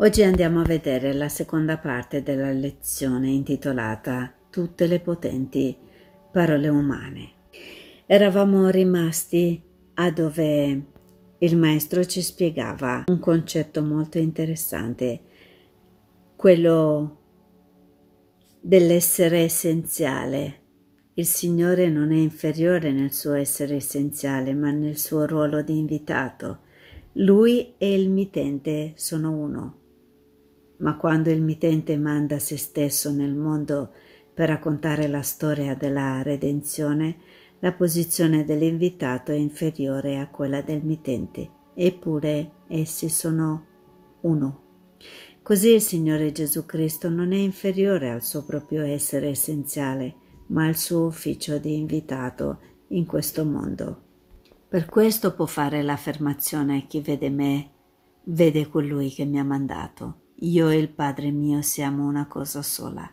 Oggi andiamo a vedere la seconda parte della lezione intitolata Tutte le potenti parole umane. Eravamo rimasti a dove il maestro ci spiegava un concetto molto interessante, quello dell'essere essenziale. Il Signore non è inferiore nel suo essere essenziale, ma nel suo ruolo di invitato. Lui e il mitente sono uno ma quando il mitente manda se stesso nel mondo per raccontare la storia della redenzione, la posizione dell'invitato è inferiore a quella del mitente, eppure essi sono uno. Così il Signore Gesù Cristo non è inferiore al suo proprio essere essenziale, ma al suo ufficio di invitato in questo mondo. Per questo può fare l'affermazione chi vede me, vede colui che mi ha mandato. Io e il Padre mio siamo una cosa sola,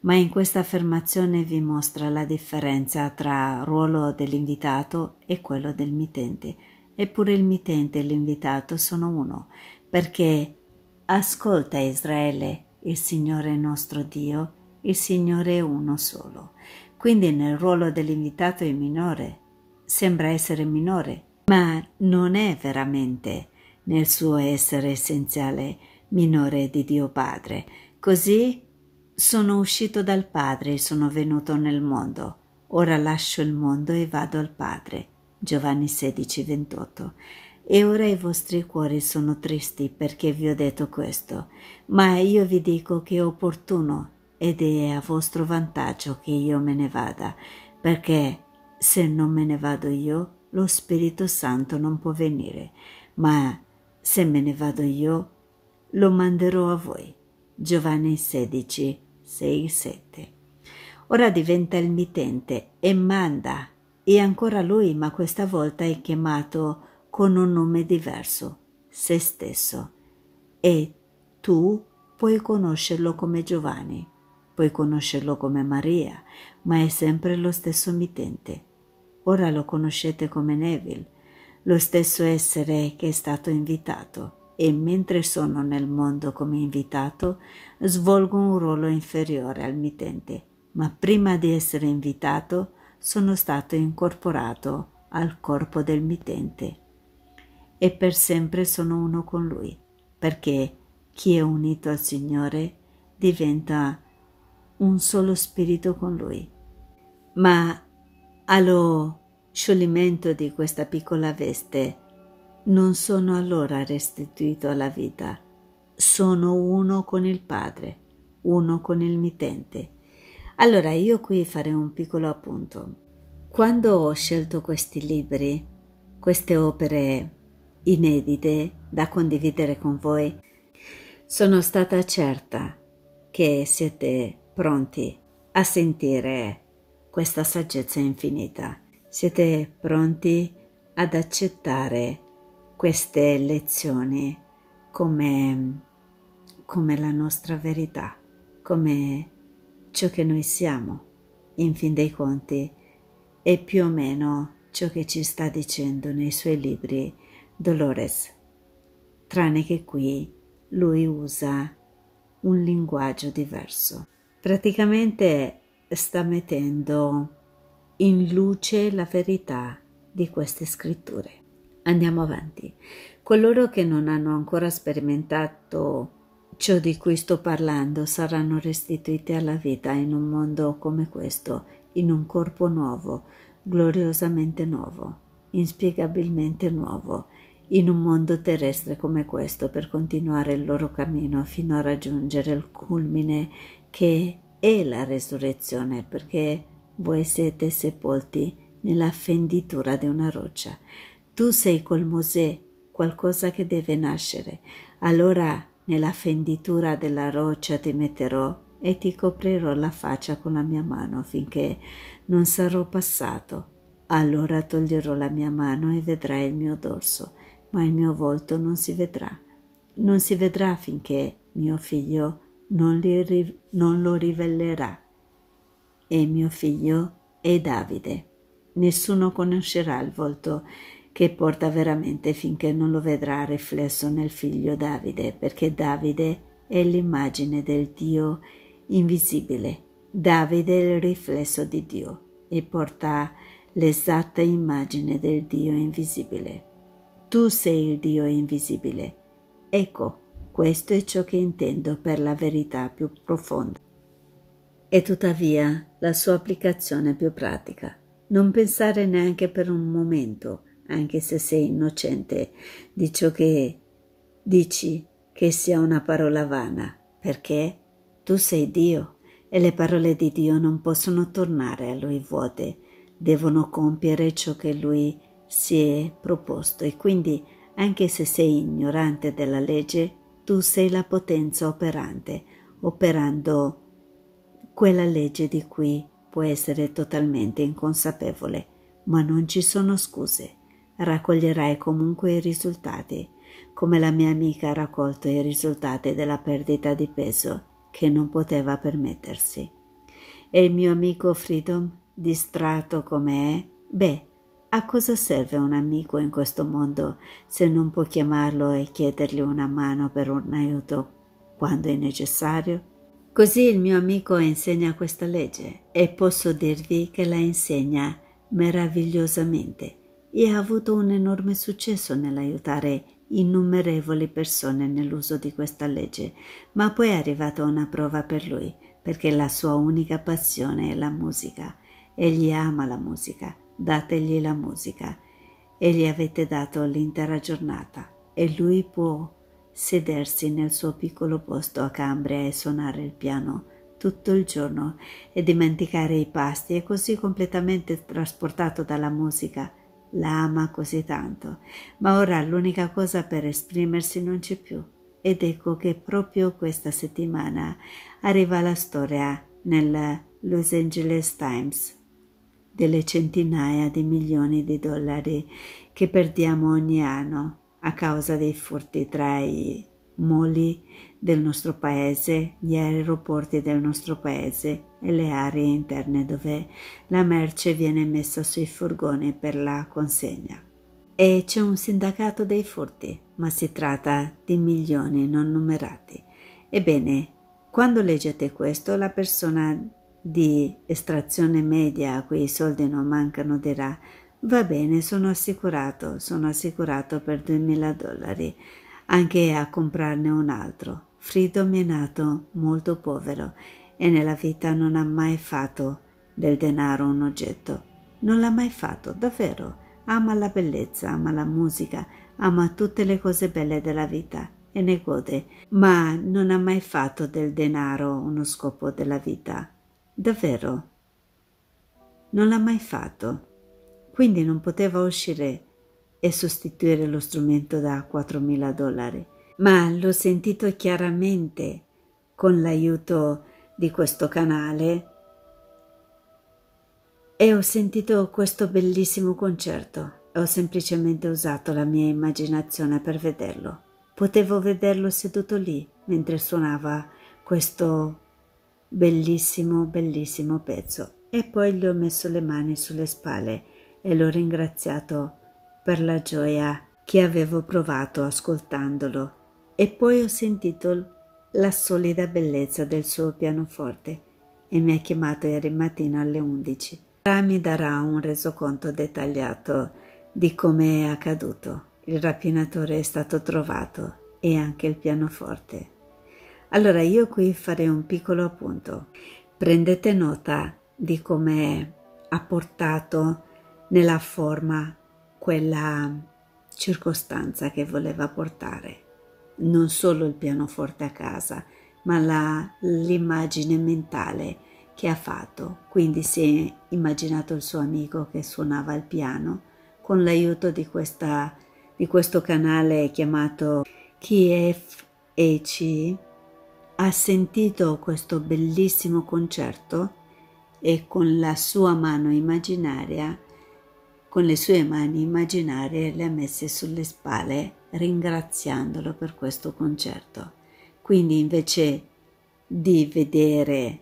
ma in questa affermazione vi mostra la differenza tra ruolo dell'invitato e quello del mitente. Eppure il mitente e l'invitato sono uno, perché ascolta Israele, il Signore nostro Dio, il Signore è uno solo. Quindi nel ruolo dell'invitato è minore, sembra essere minore, ma non è veramente nel suo essere essenziale minore di Dio Padre. Così sono uscito dal Padre e sono venuto nel mondo. Ora lascio il mondo e vado al Padre. Giovanni 16, 28. E ora i vostri cuori sono tristi perché vi ho detto questo, ma io vi dico che è opportuno ed è a vostro vantaggio che io me ne vada, perché se non me ne vado io, lo Spirito Santo non può venire, ma se me ne vado io, lo manderò a voi. Giovanni 16, 6, 7. Ora diventa il mitente e manda, e ancora lui, ma questa volta è chiamato con un nome diverso, se stesso. E tu puoi conoscerlo come Giovanni, puoi conoscerlo come Maria, ma è sempre lo stesso mitente. Ora lo conoscete come Neville, lo stesso essere che è stato invitato e mentre sono nel mondo come invitato svolgo un ruolo inferiore al mittente, ma prima di essere invitato sono stato incorporato al corpo del mittente e per sempre sono uno con lui, perché chi è unito al Signore diventa un solo spirito con lui. Ma allo scioglimento di questa piccola veste, non sono allora restituito alla vita, sono uno con il Padre, uno con il mitente. Allora io qui farei un piccolo appunto. Quando ho scelto questi libri, queste opere inedite da condividere con voi, sono stata certa che siete pronti a sentire questa saggezza infinita. Siete pronti ad accettare queste lezioni come, come la nostra verità, come ciò che noi siamo, in fin dei conti, è più o meno ciò che ci sta dicendo nei suoi libri Dolores, tranne che qui lui usa un linguaggio diverso. Praticamente sta mettendo in luce la verità di queste scritture. Andiamo avanti. Coloro che non hanno ancora sperimentato ciò di cui sto parlando saranno restituiti alla vita in un mondo come questo, in un corpo nuovo, gloriosamente nuovo, inspiegabilmente nuovo, in un mondo terrestre come questo per continuare il loro cammino fino a raggiungere il culmine che è la resurrezione, perché voi siete sepolti nella fenditura di una roccia. Tu sei col Mosè, qualcosa che deve nascere. Allora nella fenditura della roccia ti metterò e ti coprirò la faccia con la mia mano finché non sarò passato. Allora toglierò la mia mano e vedrai il mio dorso, ma il mio volto non si vedrà. Non si vedrà finché mio figlio non, li, non lo rivelerà. E mio figlio è Davide. Nessuno conoscerà il volto che porta veramente finché non lo vedrà riflesso nel figlio Davide, perché Davide è l'immagine del Dio invisibile. Davide è il riflesso di Dio e porta l'esatta immagine del Dio invisibile. Tu sei il Dio invisibile. Ecco, questo è ciò che intendo per la verità più profonda. E tuttavia la sua applicazione più pratica. Non pensare neanche per un momento anche se sei innocente di ciò che dici che sia una parola vana, perché tu sei Dio e le parole di Dio non possono tornare a Lui vuote, devono compiere ciò che Lui si è proposto e quindi anche se sei ignorante della legge, tu sei la potenza operante, operando quella legge di cui puoi essere totalmente inconsapevole, ma non ci sono scuse raccoglierai comunque i risultati, come la mia amica ha raccolto i risultati della perdita di peso che non poteva permettersi. E il mio amico Freedom, distratto come è, beh, a cosa serve un amico in questo mondo se non può chiamarlo e chiedergli una mano per un aiuto quando è necessario? Così il mio amico insegna questa legge e posso dirvi che la insegna meravigliosamente e ha avuto un enorme successo nell'aiutare innumerevoli persone nell'uso di questa legge, ma poi è arrivata una prova per lui, perché la sua unica passione è la musica. Egli ama la musica, dategli la musica. E gli avete dato l'intera giornata e lui può sedersi nel suo piccolo posto a Cambria e suonare il piano tutto il giorno e dimenticare i pasti, è così completamente trasportato dalla musica la ama così tanto, ma ora l'unica cosa per esprimersi non c'è più. Ed ecco che proprio questa settimana arriva la storia nel Los Angeles Times delle centinaia di milioni di dollari che perdiamo ogni anno a causa dei furti tra i moli del nostro paese, gli aeroporti del nostro paese e le aree interne dove la merce viene messa sui furgoni per la consegna. E c'è un sindacato dei furti, ma si tratta di milioni non numerati. Ebbene, quando leggete questo, la persona di estrazione media a cui i soldi non mancano dirà Va bene, sono assicurato, sono assicurato per 2000 dollari anche a comprarne un altro. Freedom è nato molto povero e nella vita non ha mai fatto del denaro un oggetto. Non l'ha mai fatto, davvero. Ama la bellezza, ama la musica, ama tutte le cose belle della vita e ne gode, ma non ha mai fatto del denaro uno scopo della vita. Davvero. Non l'ha mai fatto. Quindi non poteva uscire e sostituire lo strumento da 4.000 dollari, ma l'ho sentito chiaramente con l'aiuto di questo canale e ho sentito questo bellissimo concerto ho semplicemente usato la mia immaginazione per vederlo. Potevo vederlo seduto lì mentre suonava questo bellissimo, bellissimo pezzo e poi gli ho messo le mani sulle spalle e l'ho ringraziato per la gioia che avevo provato ascoltandolo e poi ho sentito la solida bellezza del suo pianoforte e mi ha chiamato ieri mattina alle 11. Ora mi darà un resoconto dettagliato di come è accaduto. Il rapinatore è stato trovato e anche il pianoforte. Allora io qui farei un piccolo appunto. Prendete nota di come ha portato nella forma quella circostanza che voleva portare, non solo il pianoforte a casa, ma la, l'immagine mentale che ha fatto. Quindi si è immaginato il suo amico che suonava il piano con l'aiuto di, questa, di questo canale chiamato KFEC. Ha sentito questo bellissimo concerto e con la sua mano immaginaria con le sue mani immaginarie le ha messe sulle spalle ringraziandolo per questo concerto. Quindi invece di vedere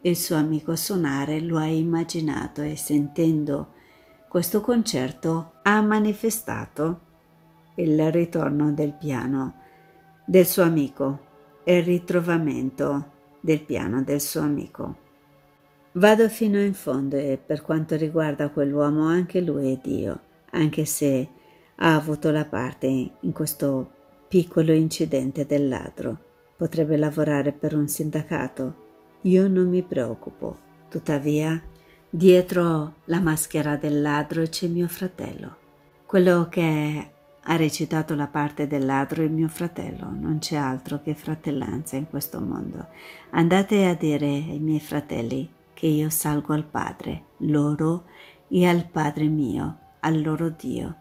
il suo amico suonare, lo ha immaginato e sentendo questo concerto ha manifestato il ritorno del piano del suo amico e il ritrovamento del piano del suo amico. Vado fino in fondo e per quanto riguarda quell'uomo anche lui è Dio, anche se ha avuto la parte in questo piccolo incidente del ladro. Potrebbe lavorare per un sindacato. Io non mi preoccupo. Tuttavia, dietro la maschera del ladro c'è mio fratello. Quello che ha recitato la parte del ladro è mio fratello. Non c'è altro che fratellanza in questo mondo. Andate a dire ai miei fratelli che io salgo al Padre, loro e al Padre mio, al loro Dio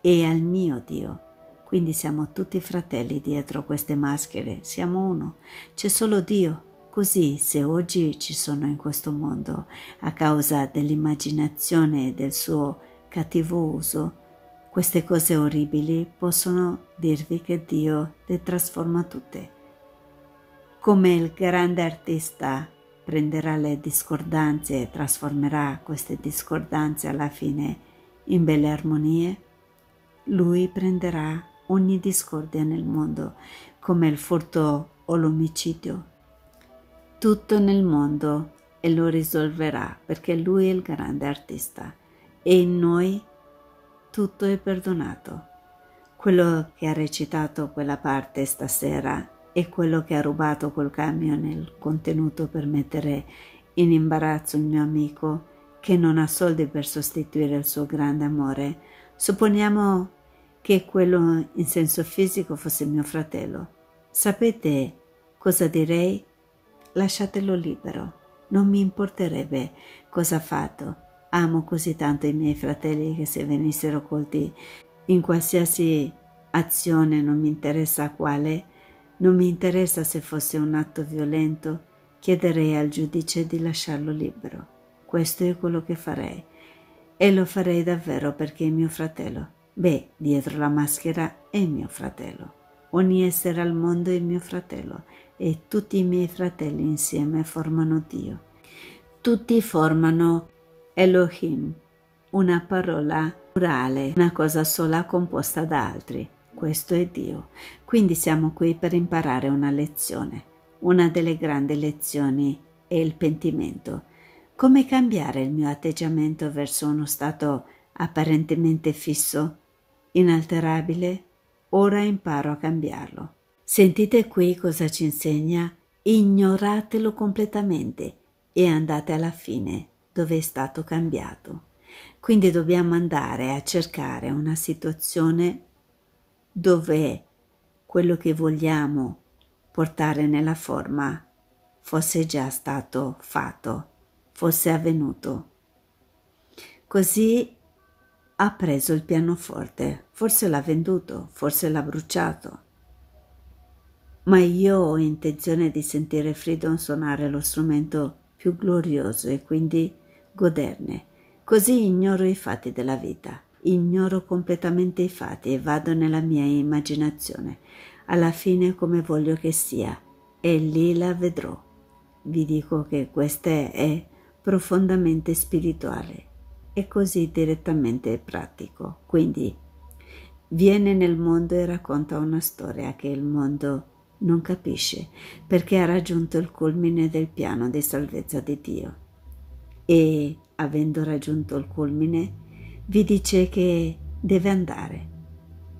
e al mio Dio. Quindi siamo tutti fratelli dietro queste maschere, siamo uno, c'è solo Dio. Così se oggi ci sono in questo mondo a causa dell'immaginazione e del suo cattivo uso, queste cose orribili possono dirvi che Dio le trasforma tutte. Come il grande artista prenderà le discordanze e trasformerà queste discordanze alla fine in belle armonie, lui prenderà ogni discordia nel mondo, come il furto o l'omicidio. Tutto nel mondo e lo risolverà perché lui è il grande artista e in noi tutto è perdonato. Quello che ha recitato quella parte stasera e quello che ha rubato col camion il contenuto per mettere in imbarazzo il mio amico che non ha soldi per sostituire il suo grande amore. Supponiamo che quello in senso fisico fosse mio fratello. Sapete cosa direi? Lasciatelo libero. Non mi importerebbe cosa ha fatto. Amo così tanto i miei fratelli che se venissero colti in qualsiasi azione, non mi interessa quale, non mi interessa se fosse un atto violento, chiederei al giudice di lasciarlo libero. Questo è quello che farei. E lo farei davvero perché è mio fratello. Beh, dietro la maschera è mio fratello. Ogni essere al mondo è mio fratello e tutti i miei fratelli insieme formano Dio. Tutti formano Elohim, una parola plurale, una cosa sola composta da altri. Questo è Dio. Quindi siamo qui per imparare una lezione. Una delle grandi lezioni è il pentimento. Come cambiare il mio atteggiamento verso uno stato apparentemente fisso, inalterabile? Ora imparo a cambiarlo. Sentite qui cosa ci insegna. Ignoratelo completamente e andate alla fine dove è stato cambiato. Quindi dobbiamo andare a cercare una situazione dov'è quello che vogliamo portare nella forma fosse già stato fatto, fosse avvenuto. Così ha preso il pianoforte, forse l'ha venduto, forse l'ha bruciato. Ma io ho intenzione di sentire Freedom suonare lo strumento più glorioso e quindi goderne, così ignoro i fatti della vita ignoro completamente i fatti e vado nella mia immaginazione, alla fine come voglio che sia, e lì la vedrò. Vi dico che questa è profondamente spirituale e così direttamente pratico. Quindi viene nel mondo e racconta una storia che il mondo non capisce perché ha raggiunto il culmine del piano di salvezza di Dio. E avendo raggiunto il culmine, vi dice che deve andare,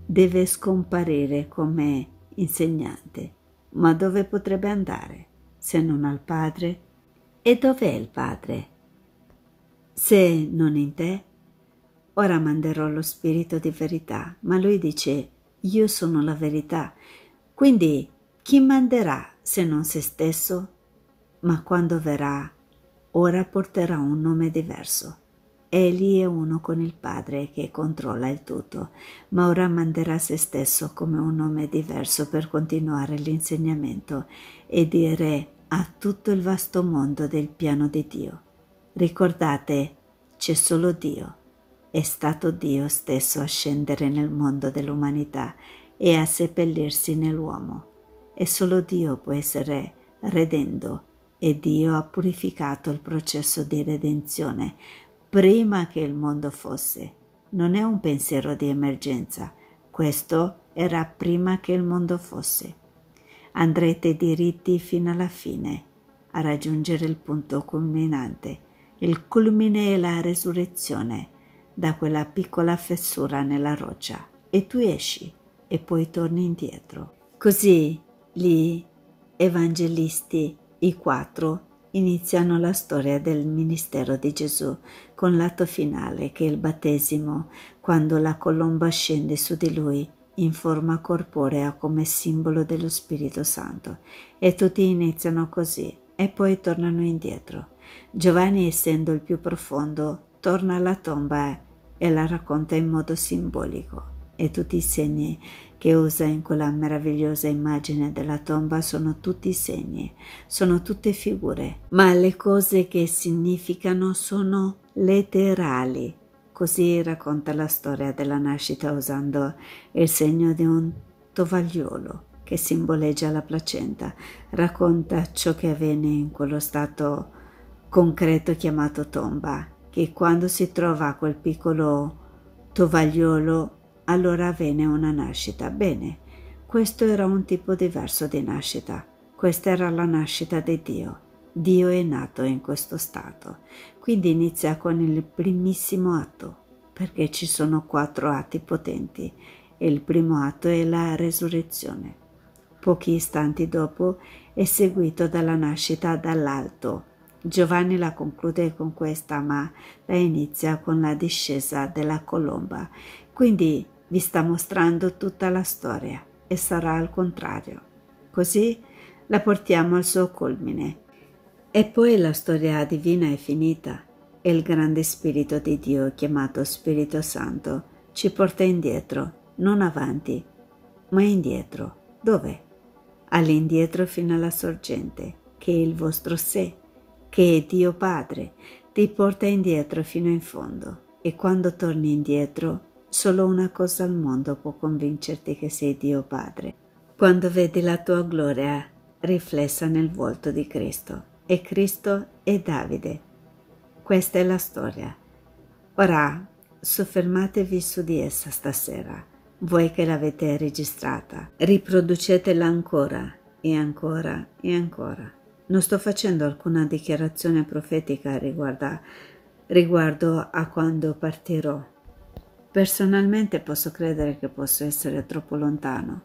deve scomparire come insegnante, ma dove potrebbe andare se non al Padre? E dov'è il Padre? Se non in te, ora manderò lo Spirito di verità, ma lui dice, io sono la verità, quindi chi manderà se non se stesso? Ma quando verrà, ora porterà un nome diverso Egli è uno con il padre che controlla il tutto, ma ora manderà se stesso come un nome diverso per continuare l'insegnamento e dire a tutto il vasto mondo del piano di Dio. Ricordate, c'è solo Dio. È stato Dio stesso a scendere nel mondo dell'umanità e a seppellirsi nell'uomo. E solo Dio può essere redendo e Dio ha purificato il processo di redenzione prima che il mondo fosse. Non è un pensiero di emergenza, questo era prima che il mondo fosse. Andrete diritti fino alla fine, a raggiungere il punto culminante. Il culmine è la resurrezione da quella piccola fessura nella roccia e tu esci e poi torni indietro. Così gli evangelisti, i quattro, iniziano la storia del ministero di Gesù con l'atto finale che è il battesimo, quando la colomba scende su di lui in forma corporea come simbolo dello Spirito Santo e tutti iniziano così e poi tornano indietro. Giovanni, essendo il più profondo, torna alla tomba e la racconta in modo simbolico e tutti i segni che usa in quella meravigliosa immagine della tomba sono tutti segni, sono tutte figure, ma le cose che significano sono letterali. Così racconta la storia della nascita usando il segno di un tovagliolo che simboleggia la placenta, racconta ciò che avviene in quello stato concreto chiamato tomba, che quando si trova quel piccolo tovagliolo allora avvenne una nascita. Bene, questo era un tipo diverso di nascita. Questa era la nascita di Dio. Dio è nato in questo stato. Quindi inizia con il primissimo atto, perché ci sono quattro atti potenti e il primo atto è la resurrezione. Pochi istanti dopo è seguito dalla nascita dall'alto. Giovanni la conclude con questa, ma la inizia con la discesa della colomba. Quindi vi sta mostrando tutta la storia e sarà al contrario. Così la portiamo al suo culmine. E poi la storia divina è finita e il grande Spirito di Dio, chiamato Spirito Santo, ci porta indietro, non avanti, ma indietro. Dove? All'indietro fino alla sorgente, che è il vostro sé, che è Dio Padre, ti porta indietro fino in fondo e quando torni indietro Solo una cosa al mondo può convincerti che sei Dio Padre. Quando vedi la tua gloria riflessa nel volto di Cristo, e Cristo è Davide. Questa è la storia. Ora soffermatevi su di essa stasera, voi che l'avete registrata. Riproducetela ancora e ancora e ancora. Non sto facendo alcuna dichiarazione profetica riguardo a, quando partirò Personalmente posso credere che posso essere troppo lontano,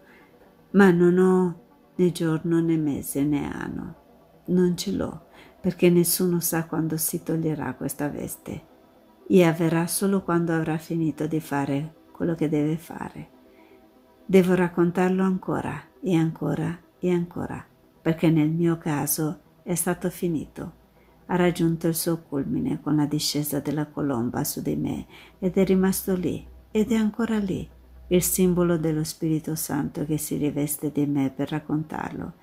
ma non ho né giorno né mese né anno. Non ce l'ho, perché nessuno sa quando si toglierà questa veste e avverrà solo quando avrà finito di fare quello che deve fare. Devo raccontarlo ancora e ancora e ancora, perché nel mio caso è stato finito ha raggiunto il suo culmine con la discesa della colomba su di me ed è rimasto lì ed è ancora lì il simbolo dello Spirito Santo che si riveste di me per raccontarlo,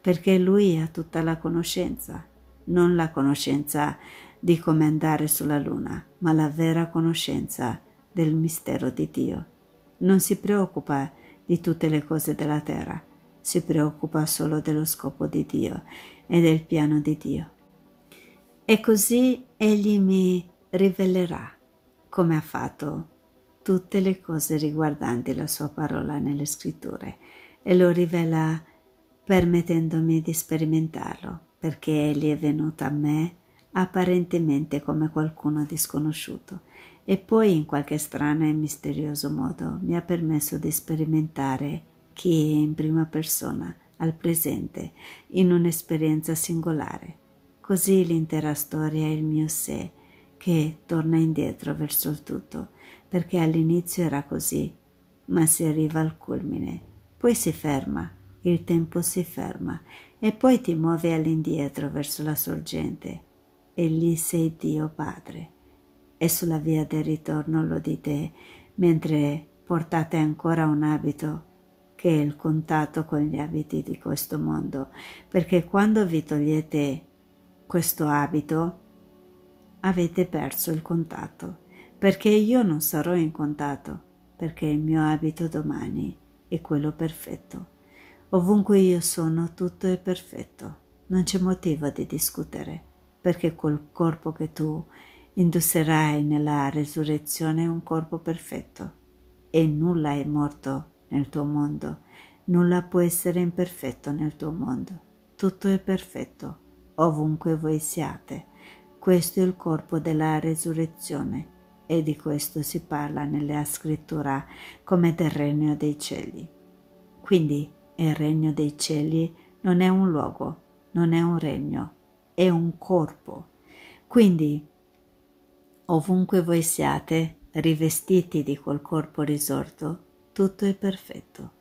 perché lui ha tutta la conoscenza, non la conoscenza di come andare sulla luna, ma la vera conoscenza del mistero di Dio. Non si preoccupa di tutte le cose della terra, si preoccupa solo dello scopo di Dio e del piano di Dio e così egli mi rivelerà come ha fatto tutte le cose riguardanti la sua parola nelle scritture e lo rivela permettendomi di sperimentarlo perché egli è venuto a me apparentemente come qualcuno disconosciuto e poi in qualche strano e misterioso modo mi ha permesso di sperimentare chi è in prima persona al presente in un'esperienza singolare Così l'intera storia è il mio sé che torna indietro verso il tutto, perché all'inizio era così, ma si arriva al culmine, poi si ferma, il tempo si ferma e poi ti muove all'indietro verso la sorgente e lì sei Dio Padre. E sulla via del ritorno lo dite mentre portate ancora un abito che è il contatto con gli abiti di questo mondo, perché quando vi togliete questo abito, avete perso il contatto, perché io non sarò in contatto, perché il mio abito domani è quello perfetto. Ovunque io sono tutto è perfetto, non c'è motivo di discutere, perché col corpo che tu indosserai nella resurrezione è un corpo perfetto e nulla è morto nel tuo mondo, nulla può essere imperfetto nel tuo mondo, tutto è perfetto ovunque voi siate. Questo è il corpo della resurrezione e di questo si parla nella scrittura come del regno dei cieli. Quindi il regno dei cieli non è un luogo, non è un regno, è un corpo. Quindi ovunque voi siate, rivestiti di quel corpo risorto, tutto è perfetto.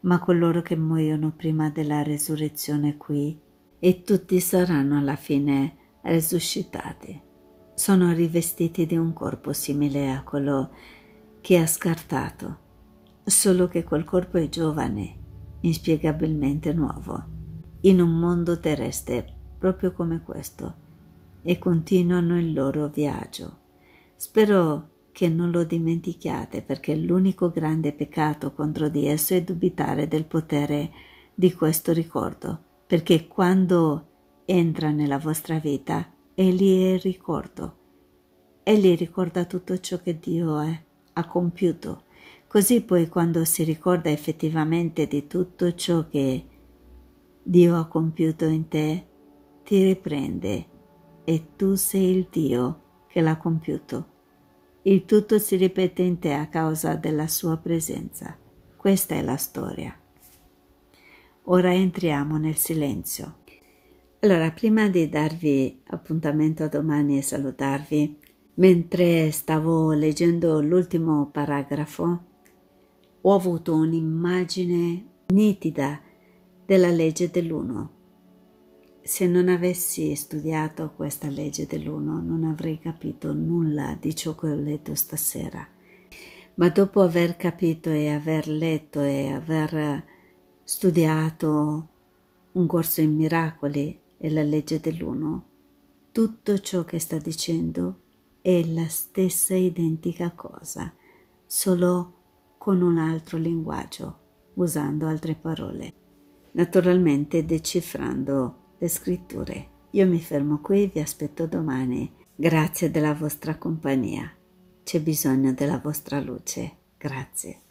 Ma coloro che muoiono prima della resurrezione qui e tutti saranno alla fine risuscitati. Sono rivestiti di un corpo simile a quello che ha scartato, solo che quel corpo è giovane, inspiegabilmente nuovo, in un mondo terrestre proprio come questo, e continuano il loro viaggio. Spero che non lo dimentichiate perché l'unico grande peccato contro di esso è dubitare del potere di questo ricordo perché quando entra nella vostra vita, egli è il ricordo. Egli ricorda tutto ciò che Dio è, ha compiuto. Così poi quando si ricorda effettivamente di tutto ciò che Dio ha compiuto in te, ti riprende e tu sei il Dio che l'ha compiuto. Il tutto si ripete in te a causa della sua presenza. Questa è la storia. Ora entriamo nel silenzio. Allora, prima di darvi appuntamento a domani e salutarvi, mentre stavo leggendo l'ultimo paragrafo, ho avuto un'immagine nitida della legge dell'uno. Se non avessi studiato questa legge dell'uno non avrei capito nulla di ciò che ho letto stasera. Ma dopo aver capito e aver letto e aver studiato un corso in miracoli e la legge dell'uno, tutto ciò che sta dicendo è la stessa identica cosa, solo con un altro linguaggio, usando altre parole. Naturalmente decifrando le scritture. Io mi fermo qui, vi aspetto domani. Grazie della vostra compagnia. C'è bisogno della vostra luce. Grazie.